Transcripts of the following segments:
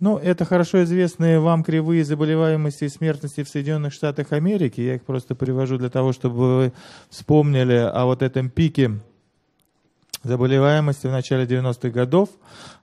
Ну, это хорошо известные вам кривые заболеваемости и смертности в Соединенных Штатах Америки. Я их просто привожу для того, чтобы вы вспомнили о вот этом пике заболеваемости в начале 90-х годов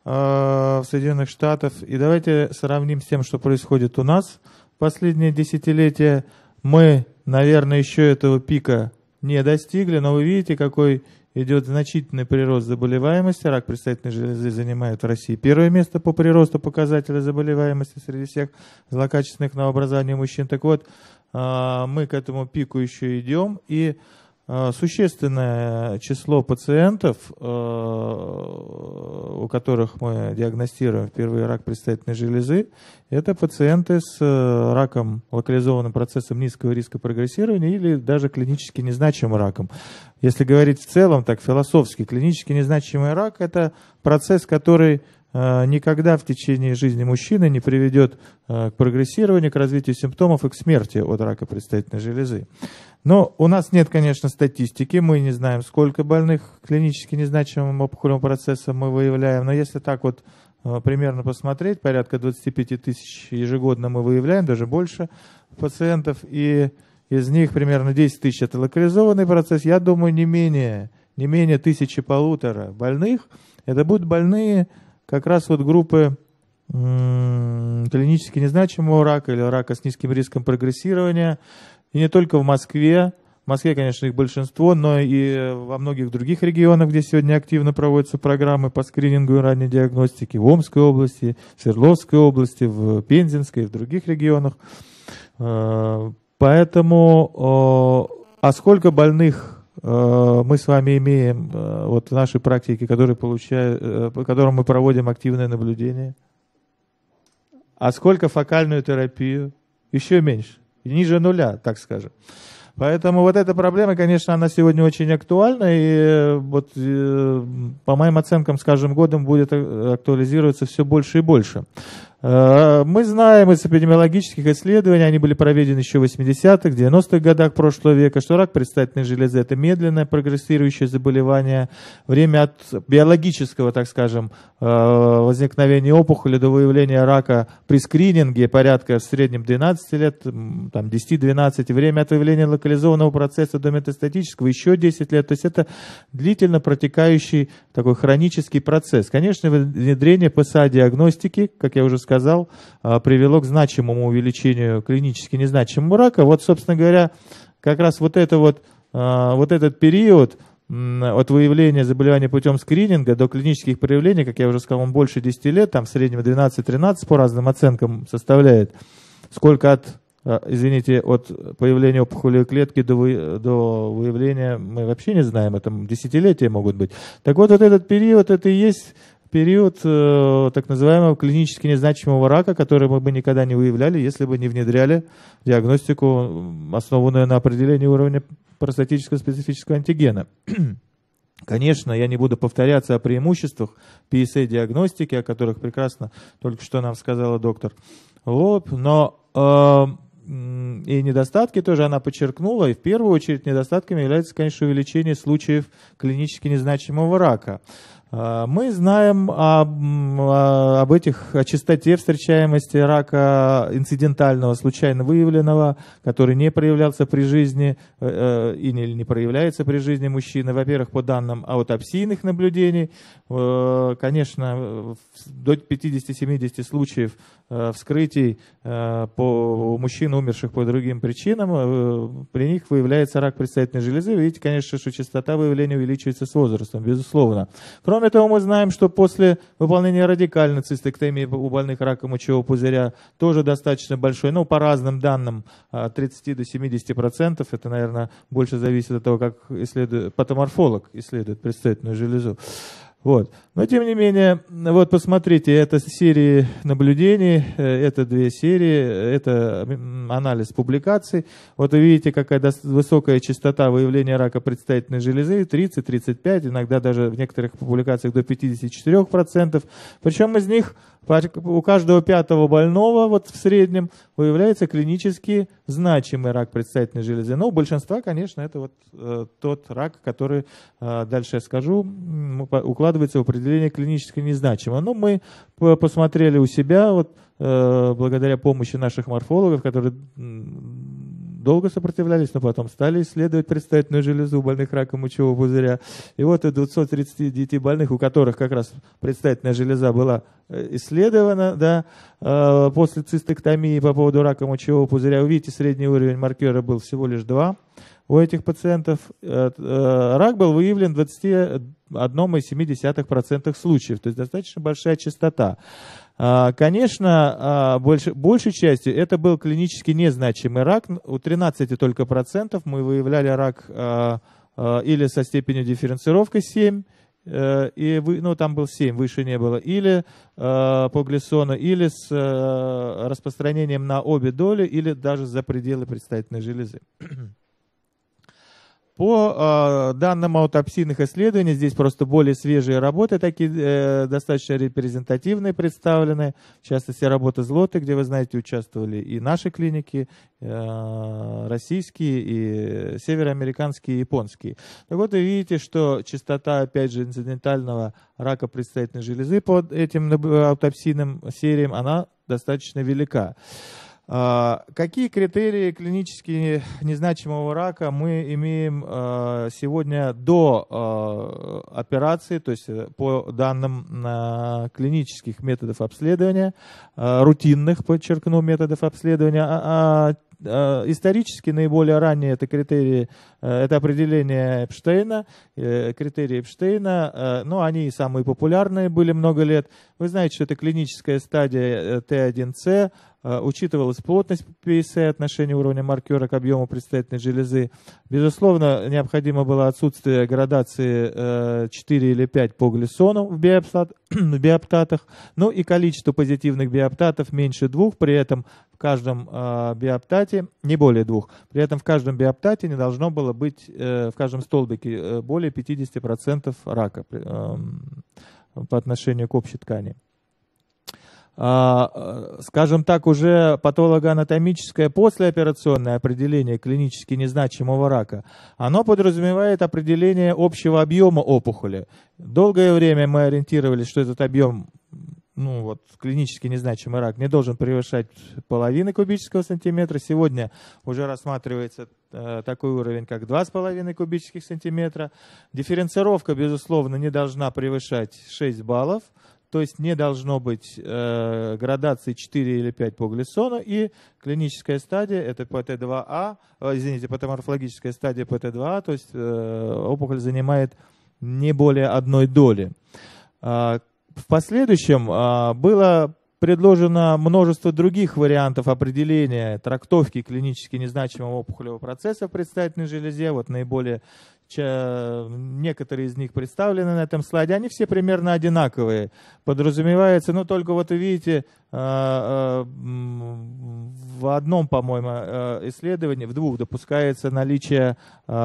э, в Соединенных Штатах. И давайте сравним с тем, что происходит у нас в последнее десятилетие. Мы, наверное, еще этого пика не достигли, но вы видите, какой идет значительный прирост заболеваемости. Рак предстательной железы занимает в России первое место по приросту показателя заболеваемости среди всех злокачественных новообразований мужчин. Так вот, а, мы к этому пику еще идем. И а, существенное число пациентов а, у которых мы диагностируем впервые рак предстательной железы, это пациенты с э, раком, локализованным процессом низкого риска прогрессирования или даже клинически незначимым раком. Если говорить в целом, так философски, клинически незначимый рак – это процесс, который Э, никогда в течение жизни мужчины не приведет э, к прогрессированию, к развитию симптомов и к смерти от рака предстательной железы. Но у нас нет, конечно, статистики, мы не знаем, сколько больных клинически незначимым опухолевым процессом мы выявляем, но если так вот э, примерно посмотреть, порядка 25 тысяч ежегодно мы выявляем, даже больше пациентов, и из них примерно 10 тысяч это локализованный процесс, я думаю, не менее, не менее тысячи полутора больных, это будут больные, как раз вот группы клинически незначимого рака или рака с низким риском прогрессирования. И не только в Москве. В Москве, конечно, их большинство, но и во многих других регионах, где сегодня активно проводятся программы по скринингу и ранней диагностике, в Омской области, в Свердловской области, в Пензенской и в других регионах. Э, поэтому, а сколько больных Э, мы с вами имеем э, вот в нашей практике, который получает, э, по которому мы проводим активное наблюдение? А сколько фокальную терапию? Еще меньше. Ниже нуля, так скажем. Поэтому вот эта проблема, конечно, она сегодня очень актуальна, и вот по моим оценкам скажем, каждым годом будет актуализироваться все больше и больше. Э, мы знаем из эпидемиологических исследований, они были проведены еще в 80-х, 90-х годах прошлого века, что рак предстательной железы – это медленное прогрессирующее заболевание. Время от биологического, так скажем, э, возникновения опухоли до выявления рака при скрининге порядка в среднем 12 лет, там 10-12. Время от выявления локализованного процесса до метастатического еще 10 лет. То есть это длительно протекающий такой хронический процесс. Конечно, внедрение ПСА-диагностики, как я уже сказал, показал, а, привело к значимому увеличению клинически незначимого рака. Вот, собственно говоря, как раз вот, это вот, а, вот этот период от выявления заболевания путем скрининга до клинических проявлений, как я уже сказал, он больше 10 лет, там в среднем 12-13 по разным оценкам составляет. Сколько от а, извините, от появления опухолевой клетки до, вы, до выявления, мы вообще не знаем, это десятилетия могут быть. Так вот, вот этот период, это и есть период э, так называемого клинически незначимого рака, который мы бы никогда не выявляли, если бы не внедряли диагностику, основанную на определении уровня простатического специфического антигена. Конечно, я не буду повторяться о преимуществах PSA-диагностики, о которых прекрасно только что нам сказала доктор Лоб, но э, и недостатки тоже она подчеркнула. И в первую очередь недостатками является, конечно, увеличение случаев клинически незначимого рака. А, мы знаем об, а, об этих, о частоте встречаемости рака инцидентального, случайно выявленного, который не проявлялся при жизни э, э, и не, не проявляется при жизни мужчины. Во-первых, по данным аутопсийных наблюдений, э, конечно, до 50-70 случаев вскрытий по мужчин, умерших по другим причинам, при них выявляется рак предстательной железы. Видите, конечно, что частота выявления увеличивается с возрастом, безусловно. Кроме Кроме того, мы знаем, что после выполнения радикальной цистектомии у больных раком мочевого пузыря тоже достаточно большой, ну, по разным данным, от а, 30 до 70%. Это, наверное, больше зависит от того, как исследует, патоморфолог исследует предстательную железу. Вот. Но тем не менее, вот посмотрите, это серии наблюдений, э, это две серии, это анализ публикаций. Вот вы видите, какая высокая частота выявления рака предстательной железы, 30-35, иногда даже в некоторых публикациях до 54%. Причем из них у каждого пятого больного вот в среднем выявляется клинически значимый рак предстательной железы. Но у большинства, конечно, это вот э, тот рак, который, э, дальше я скажу, укладывается в определение клинически незначимо. Но ну, мы посмотрели у себя, вот, э, благодаря помощи наших морфологов, которые долго сопротивлялись, но потом стали исследовать предстательную железу больных раком мочевого пузыря. И вот и 239 больных, у которых как раз предстательная железа была э, исследована да, э, после цистектомии по поводу рака мочевого пузыря. Вы видите, средний уровень маркера был всего лишь 2. У этих пациентов э, э, рак был выявлен в 21,7% случаев, то есть достаточно большая частота. А, конечно, а, большей большей частью это был клинически незначимый рак. У 13 только процентов мы выявляли рак а, или со степенью дифференцировки 7, э, и вы, ну, там был 7, выше не было, или э, по глисону, или с э, распространением на обе доли, или даже за пределы предстательной железы. По э, данным аутопсийных исследований, здесь просто более свежие работы, такие э, достаточно репрезентативные представлены. В частности, работа Злоты, где, вы знаете, участвовали и наши клиники, э, российские, и североамериканские, и японские. Так вот, вы видите, что частота, опять же, инцидентального рака предстательной железы под этим аутопсийным сериям, она достаточно велика. А, какие критерии клинически незначимого рака мы имеем а, сегодня до а, операции, то есть э, по данным клинических методов обследования, рутинных, подчеркну, методов обследования, Э, исторически наиболее ранние это критерии, э, это определение Эпштейна, э, критерии Эпштейна, но они и самые популярные были много лет. Вы знаете, что это клиническая стадия Т1С, учитывалась плотность PSA, отношение уровня маркера к объему предстательной железы. Безусловно, необходимо было отсутствие градации 4 или 5 по глисону в, биоптатах, ну и количество позитивных биоптатов меньше двух, при этом каждом э, биоптате не более двух. При этом в каждом биоптате не должно было быть, э, в каждом столбике э, более 50% рака э, по отношению к общей ткани. А, э, скажем так, уже патологоанатомическое послеоперационное определение клинически незначимого рака, оно подразумевает определение общего объема опухоли. Долгое время мы ориентировались, что этот объем ну вот, клинически незначимый рак не должен превышать половины кубического сантиметра. Сегодня уже рассматривается э, такой уровень, как 2,5 кубических сантиметра. Дифференцировка, безусловно, не должна превышать 6 баллов. То есть не должно быть э, градации 4 или 5 по глиссону. И клиническая стадия это ПТ2А, а, э, извините, патоморфологическая стадия ПТ2А, а, то есть э, опухоль занимает не более одной доли. А, в последующем а, было предложено множество других вариантов определения трактовки клинически незначимого опухолевого процесса в предстательной железе. Вот наиболее некоторые из них представлены на этом слайде, они все примерно одинаковые. Подразумевается, ну только вот вы видите, э, э, в одном, по-моему, э, исследовании, в двух допускается наличие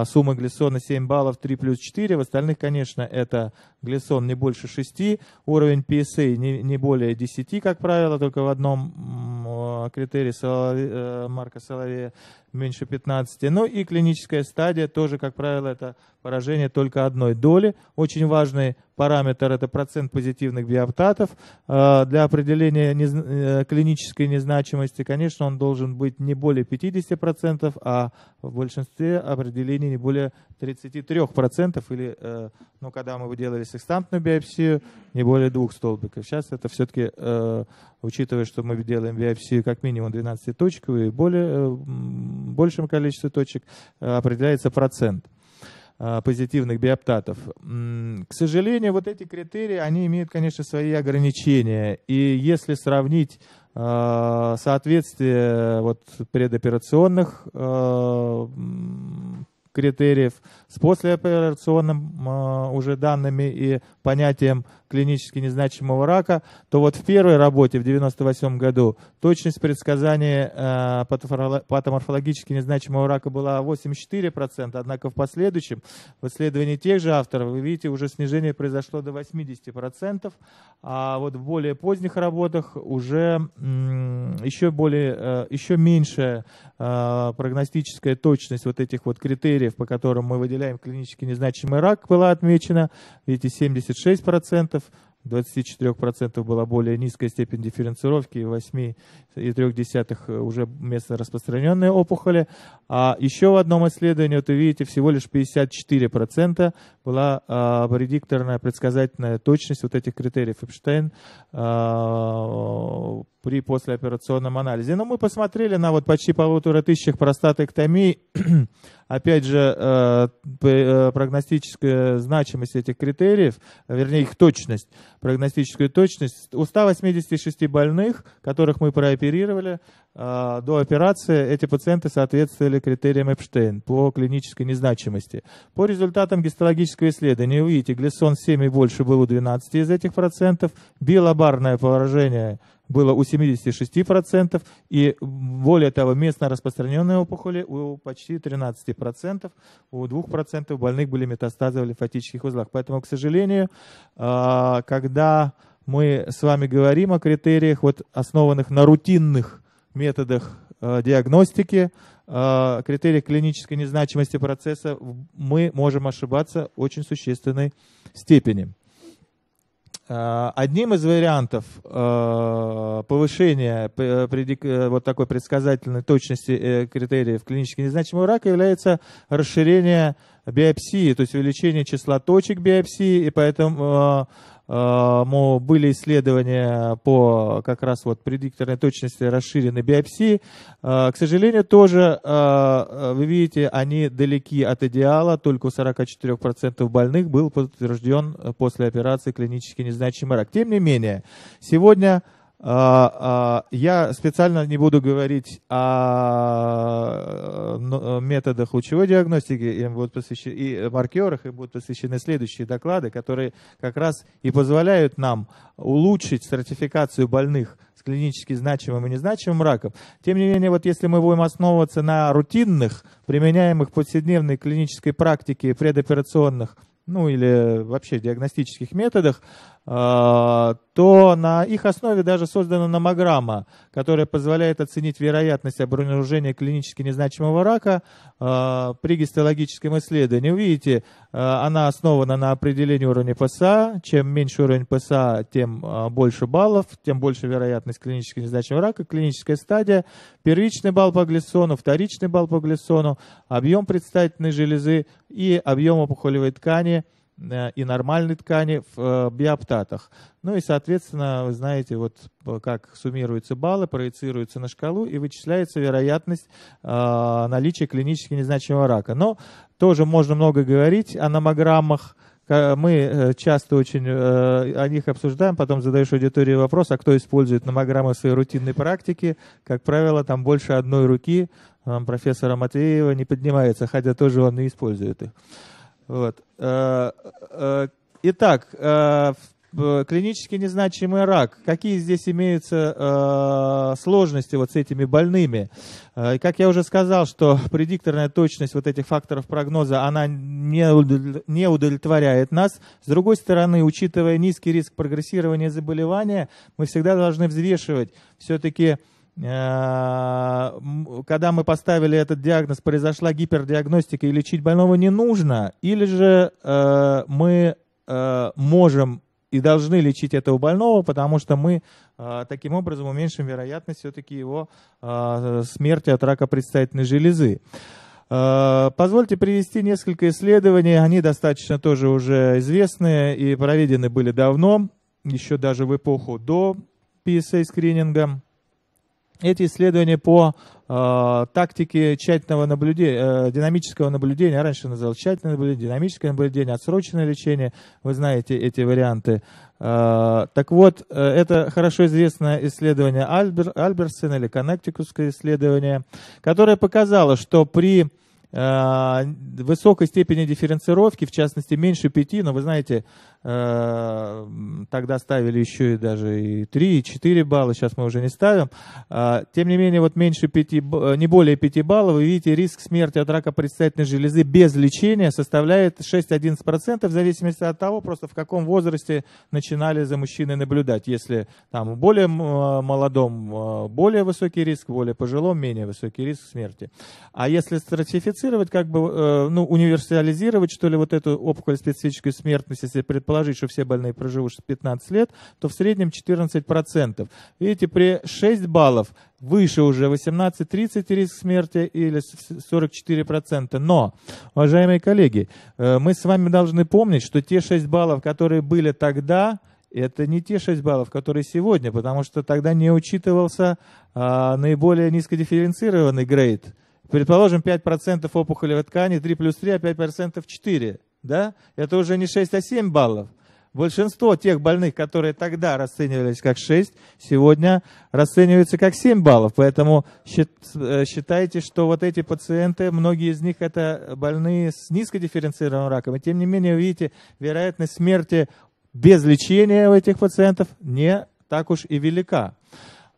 суммы глисона 7 баллов 3 плюс 4, в остальных, конечно, это глисон не больше 6, уровень PSA не, более 10, как правило, только в одном критерии Марка Соловея, меньше 15. Ну и клиническая стадия тоже, как правило, это поражение только одной доли. Очень важный параметр – это процент позитивных биоптатов. А, для определения э, клинической незначимости, конечно, он должен быть не более 50%, а в большинстве определений не более 33% или, э, ну, когда мы делали секстантную биопсию, не более двух столбиков. Сейчас это все-таки, э, учитывая, что мы делаем биопсию как минимум 12-точковую и более большем количестве точек э, определяется процент э, позитивных биоптатов. К сожалению, вот эти критерии, они имеют, конечно, свои ограничения. И если сравнить э, соответствие вот предоперационных критериев с послеоперационным уже данными и понятием клинически незначимого рака, то вот в первой работе в 1998 году точность предсказания э, патоморфологически незначимого рака была 84%, однако в последующем, в исследовании тех же авторов, вы видите, уже снижение произошло до 80%, а вот в более поздних работах уже еще, более, э, еще меньшая э, прогностическая точность вот этих вот критериев, по которым мы выделяем клинически незначимый рак, была отмечена, видите, 76%, процентов 24% была более низкая степень дифференцировки, 8,3 э, уже местно распространенные опухоли. А еще в одном исследовании, вот вы видите, всего лишь 54% была а, предикторная, предсказательная точность вот этих критериев. Эпштейн а, при послеоперационном анализе. Но мы посмотрели на вот почти полутора тысячах простатэктомий. Опять же, э, э, прогностическая значимость этих критериев, вернее их точность, прогностическую точность. У 186 больных, которых мы прооперировали э, до операции, эти пациенты соответствовали критериям Эпштейн по клинической незначимости. По результатам гистологического исследования, вы видите, глисон 7 и больше было у 12 из этих процентов, биолабарное поражение – было у 76%, и более того, местно распространенные опухоли у почти 13%, у 2% больных были метастазы в лимфатических узлах. Поэтому, к сожалению, а, когда мы с вами говорим о критериях, вот, основанных на рутинных методах а, диагностики, а, критерии клинической незначимости процесса, мы можем ошибаться в очень существенной степени. Одним из вариантов повышение э, э, вот такой предсказательной точности э, критериев клинически незначимого рака является расширение биопсии, то есть увеличение числа точек биопсии, и поэтому были исследования по как раз вот предикторной точности расширенной биопсии. К сожалению, тоже, вы видите, они далеки от идеала, только у 44% больных был подтвержден после операции клинически незначимый рак. Тем не менее, сегодня а, а, я специально не буду говорить о методах лучевой диагностики, им будут посвящены, и маркерах, им будут посвящены следующие доклады, которые как раз и позволяют нам улучшить стратификацию больных с клинически значимым и незначимым раком. Тем не менее, вот если мы будем основываться на рутинных, применяемых в повседневной клинической практике предоперационных ну или вообще диагностических методах, а, то на их основе даже создана номограмма, которая позволяет оценить вероятность обнаружения клинически незначимого рака а, при гистологическом исследовании. Увидите, а, она основана на определении уровня ПСА. Чем меньше уровень ПСА, тем больше баллов, тем больше вероятность клинически незначимого рака. Клиническая стадия, первичный балл по глисону, вторичный балл по глисону, объем предстательной железы и объем опухолевой ткани – Э, и нормальной ткани в э, биоптатах. Ну и, соответственно, вы знаете, вот э, как суммируются баллы, проецируются на шкалу и вычисляется вероятность наличия клинически незначимого рака. Но тоже можно много говорить о номограммах, мы часто очень о них обсуждаем, потом задаешь аудитории вопрос, а кто использует номограммы в своей рутинной практике. Как правило, там больше одной руки профессора Матвеева не поднимается, хотя тоже он не использует их. Вот. Э, э, итак, э, клинически незначимый рак. Какие здесь имеются сложности вот с этими больными? как я уже сказал, что предикторная точность вот этих факторов прогноза, она не, удовлетворяет нас. С другой стороны, учитывая низкий риск прогрессирования заболевания, мы всегда должны взвешивать все-таки Э, когда мы поставили этот диагноз, произошла гипердиагностика и лечить больного не нужно, или же э, мы э, можем и должны лечить этого больного, потому что мы таким образом уменьшим вероятность все-таки его смерти от рака предстательной железы. позвольте привести несколько исследований, они достаточно тоже уже известны и проведены были давно, еще даже в эпоху до PSA-скрининга эти исследования по э, тактике тщательного наблюдения, э, динамического наблюдения, раньше называл тщательное наблюдение, динамическое наблюдение, отсроченное лечение, вы знаете эти варианты. Э, так вот, э, это хорошо известное исследование Альбер, Альберсона или Коннектикусское исследование, которое показало, что при а, высокой степени дифференцировки, в частности меньше 5, но вы знаете, Э, тогда ставили еще и даже и 3, и 4 балла, сейчас мы уже не ставим. А, тем не менее, вот меньше 5, э, не более 5 баллов, вы видите, риск смерти от рака предстательной железы без лечения составляет 6-11%, в зависимости от того, просто в каком возрасте начинали за мужчиной наблюдать. Если там более э, молодом более высокий риск, более пожилом менее высокий риск смерти. А если стратифицировать, как бы, ну, универсализировать, что ли, вот эту опухоль специфическую смертность, если предполагать, предположить, что все больные проживут 15 лет, то в среднем 14%. Видите, при 6 баллов выше уже 18-30 риск смерти или 44%. Но, уважаемые коллеги, э, мы с вами должны помнить, что те 6 баллов, которые были тогда, это не те 6 баллов, которые сегодня, потому что тогда не учитывался а, наиболее низкодифференцированный грейд. Предположим, 5% опухолевой ткани, 3 плюс 3, а 5% 4 да, это уже не 6, а 7 баллов. Большинство тех больных, которые тогда расценивались как 6, сегодня расцениваются как 7 баллов. Поэтому э, считайте, что вот эти пациенты, многие из них это больные с низкодифференцированным раком. И тем не менее, видите, вероятность смерти без лечения у этих пациентов не так уж и велика.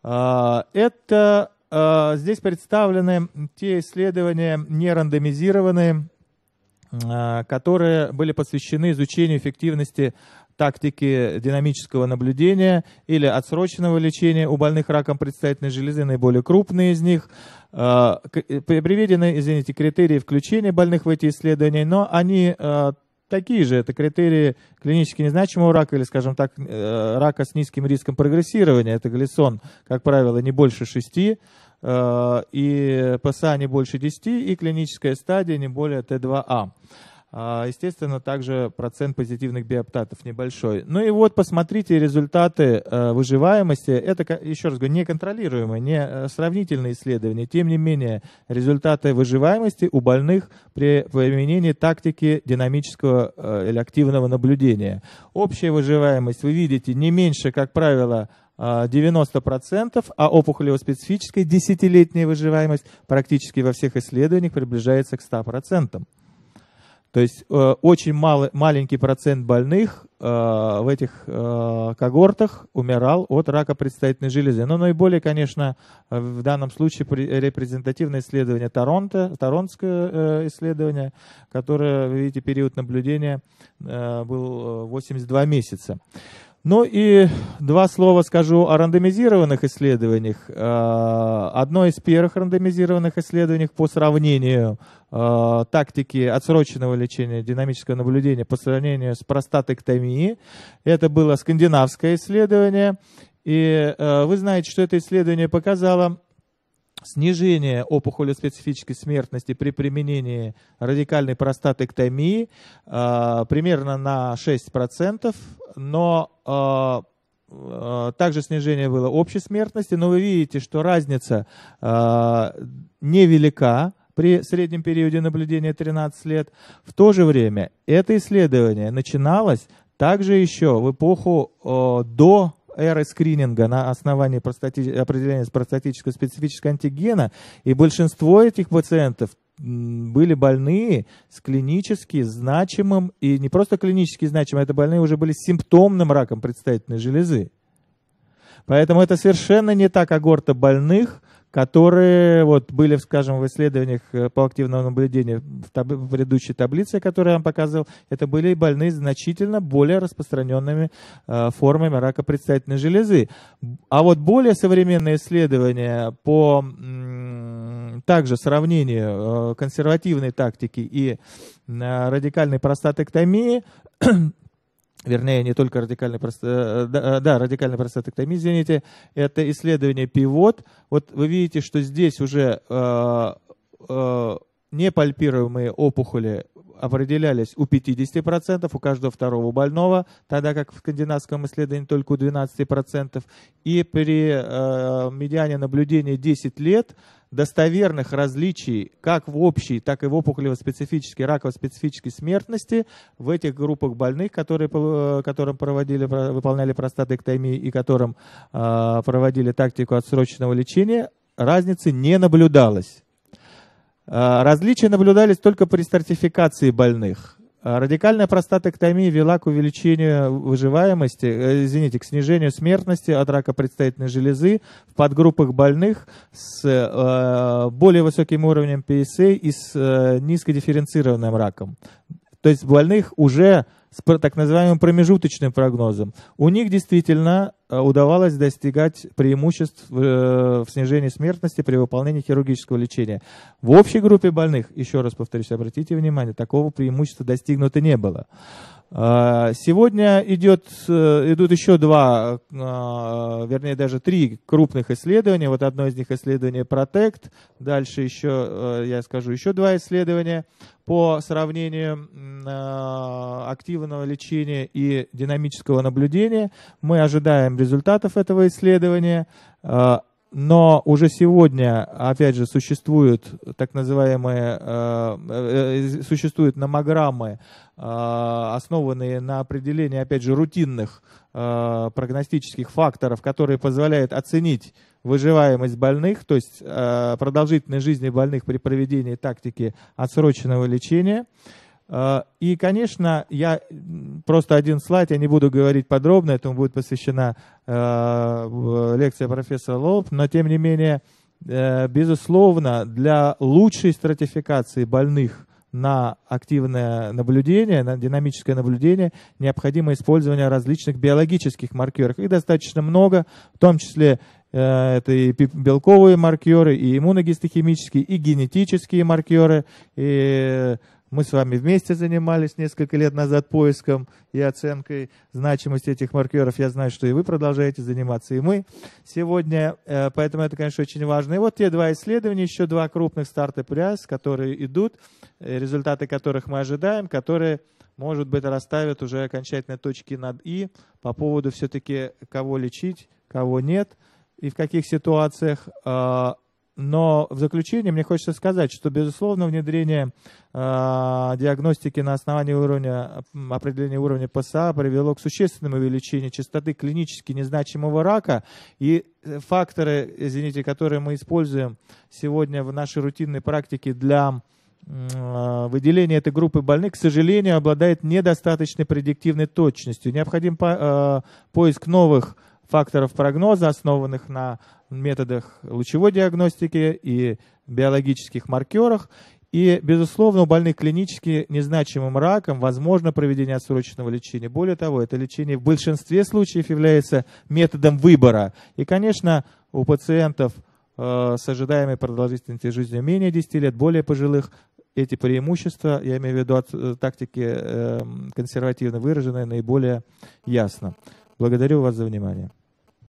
А, это а, здесь представлены те исследования нерандомизированные, Э, которые были посвящены изучению эффективности тактики динамического наблюдения или отсроченного лечения у больных раком предстательной железы, наиболее крупные из них. Э, э, приведены, извините, критерии включения больных в эти исследования, но они такие же. Это критерии клинически незначимого рака или, скажем так, рака с низким риском прогрессирования. Это глисон, как правило, не больше 6 Э, и ПСА не больше 10, и клиническая стадия не более Т2А. А. Э, естественно, также процент позитивных биоптатов небольшой. Ну и вот посмотрите результаты э, выживаемости. Это, еще раз говорю, неконтролируемые, не сравнительные исследования. Тем не менее, результаты выживаемости у больных при применении тактики динамического или активного наблюдения. Общая выживаемость, вы видите, не меньше, как правило, 90%, а, а опухолево-специфическая десятилетняя выживаемость практически во всех исследованиях приближается к 100%. То есть э, очень мало, маленький процент больных э, в этих э, когортах умирал от рака предстательной железы. Но наиболее, конечно, в данном случае репрезентативное исследование Торонто, Торонское исследование, которое, видите, период наблюдения был 82 месяца. Ну и два слова скажу о рандомизированных исследованиях. А, одно из первых рандомизированных исследований по сравнению а, тактики отсроченного лечения, динамического наблюдения по сравнению с простатэктомией Это было скандинавское исследование. И а, вы знаете, что это исследование показало снижение опухоли специфической смертности при применении радикальной простатэктомии э, примерно на 6%, но э, э, также снижение было общей смертности, но вы видите, что разница э, невелика при среднем периоде наблюдения 13 лет. В то же время это исследование начиналось также еще в эпоху э, до эры скрининга на основании простати... определения простатического специфического антигена, и большинство этих пациентов были больные с клинически значимым, и не просто клинически значимым, а это больные уже были с симптомным раком предстательной железы. Поэтому это совершенно не та когорта а больных, которые вот были, скажем, в исследованиях э, по активному наблюдению в, таб- в предыдущей таблице, которую я вам показывал, это были больные значительно более распространенными э, формами рака предстательной железы. А вот более современные исследования по также сравнению э, консервативной тактики и э, радикальной простатектомии вернее, не только радикальной простаты, э, да, э, да, радикальной простатоктомии, извините, это исследование пивот. Вот вы видите, что здесь уже э, э, непальпируемые опухоли определялись у 50% у каждого второго больного, тогда как в скандинавском исследовании только у 12%. И при э, медиане наблюдения 10 лет достоверных различий как в общей, так и в опухолево-специфической, раково-специфической смертности в этих группах больных, которые, э, которым проводили, выполняли простатэктомию и которым э, проводили тактику отсроченного лечения, разницы не наблюдалось. А, различия наблюдались только при стратификации больных. А, радикальная простатэктомия вела к увеличению выживаемости, э, извините, к снижению смертности от рака предстательной железы в подгруппах больных с э, более высоким уровнем PSA и с э, низкодифференцированным раком. То есть больных уже с так называемым промежуточным прогнозом. У них действительно э, удавалось достигать преимуществ э, в снижении смертности при выполнении хирургического лечения. В общей группе больных, еще раз повторюсь, обратите внимание, такого преимущества достигнуто не было. А, сегодня идет, э, идут еще два, а, вернее даже три крупных исследования. Вот одно из них исследование Protect. Дальше еще, э, я скажу, еще два исследования по сравнению а, активного лечения и динамического наблюдения. Мы ожидаем результатов этого исследования. Но уже сегодня, опять же, существуют так называемые, э, э, э, существуют номограммы, э, основанные на определении, опять же, рутинных э, прогностических факторов, которые позволяют оценить выживаемость больных, то есть э, продолжительность жизни больных при проведении тактики отсроченного лечения. А, и, конечно, я просто один слайд, я не буду говорить подробно, этому будет посвящена а, лекция профессора Лоб, но тем не менее, э, безусловно, для лучшей стратификации больных на активное наблюдение, на динамическое наблюдение, необходимо использование различных биологических маркеров. Их достаточно много, в том числе э, это и белковые маркеры, и иммуногистохимические, и генетические маркеры, и мы с вами вместе занимались несколько лет назад поиском и оценкой значимости этих маркеров. Я знаю, что и вы продолжаете заниматься, и мы сегодня. Э, поэтому это, конечно, очень важно. И вот те два исследования, еще два крупных старта пряс, которые идут, э, результаты которых мы ожидаем, которые, может быть, расставят уже окончательно точки над «и» по поводу все-таки, кого лечить, кого нет, и в каких ситуациях а, но в заключение мне хочется сказать, что, безусловно, внедрение э, диагностики на основании уровня, определения уровня ПСА привело к существенному увеличению частоты клинически незначимого рака. И э, факторы, извините, которые мы используем сегодня в нашей рутинной практике для а, выделение этой группы больных, к сожалению, обладает недостаточной предиктивной точностью. Необходим э, поиск новых факторов прогноза, основанных на методах лучевой диагностики и биологических маркерах. И, безусловно, у больных клинически незначимым раком возможно проведение отсроченного лечения. Более того, это лечение в большинстве случаев является методом выбора. И, конечно, у пациентов э, с ожидаемой продолжительностью жизни менее 10 лет, более пожилых, эти преимущества, я имею в виду от э, тактики э, консервативно выраженные, наиболее ясно. Благодарю вас за внимание.